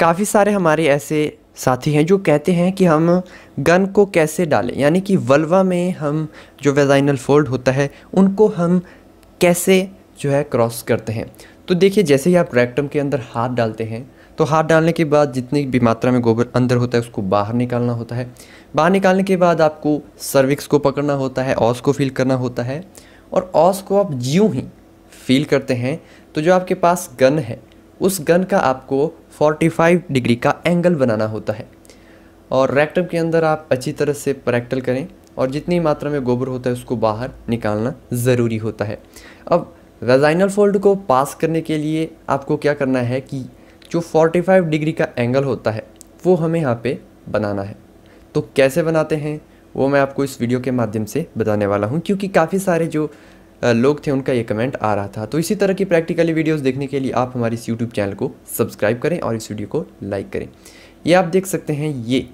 काफ़ी सारे हमारे ऐसे साथी हैं जो कहते हैं कि हम गन को कैसे डालें यानी कि वल्वा में हम जो वेजाइनल फोल्ड होता है उनको हम कैसे जो है क्रॉस करते हैं तो देखिए जैसे ही आप रेक्टम के अंदर हाथ डालते हैं तो हाथ डालने के बाद जितनी भी मात्रा में गोबर अंदर होता है उसको बाहर निकालना होता है बाहर निकालने के बाद आपको सर्विक्स को पकड़ना होता है ऑस को फील करना होता है और ऑस को आप ज्यों ही फील करते हैं तो जो आपके पास गन है उस गन का आपको 45 डिग्री का एंगल बनाना होता है और रैक्टम के अंदर आप अच्छी तरह से प्रैक्टल करें और जितनी मात्रा में गोबर होता है उसको बाहर निकालना ज़रूरी होता है अब वेजाइनल फोल्ड को पास करने के लिए आपको क्या करना है कि जो 45 डिग्री का एंगल होता है वो हमें यहाँ पे बनाना है तो कैसे बनाते हैं वो मैं आपको इस वीडियो के माध्यम से बताने वाला हूँ क्योंकि काफ़ी सारे जो लोग थे उनका ये कमेंट आ रहा था तो इसी तरह की प्रैक्टिकली वीडियोस देखने के लिए आप हमारे इस यूट्यूब चैनल को सब्सक्राइब करें और इस वीडियो को लाइक करें ये आप देख सकते हैं ये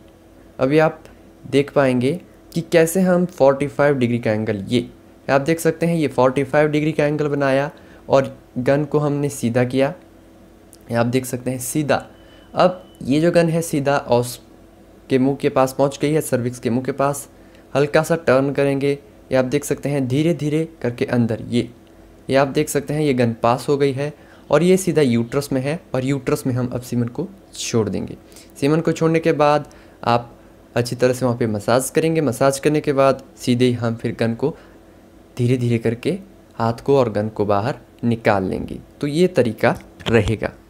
अभी आप देख पाएंगे कि कैसे हम 45 डिग्री का एंगल ये आप देख सकते हैं ये 45 डिग्री का एंगल बनाया और गन को हमने सीधा किया आप देख सकते हैं सीधा अब ये जो गन है सीधा औस के मुँह के पास पहुँच गई है सर्विक्स के मुँह के पास हल्का सा टर्न करेंगे ये आप देख सकते हैं धीरे धीरे करके अंदर ये ये आप देख सकते हैं ये गन पास हो गई है और ये सीधा यूट्रस में है और यूट्रस में हम अब सीमन को छोड़ देंगे सीमन को छोड़ने के बाद आप अच्छी तरह से वहाँ पे मसाज करेंगे मसाज करने के बाद सीधे ही हम फिर गन को धीरे धीरे करके हाथ को और गन को बाहर निकाल लेंगे तो ये तरीका रहेगा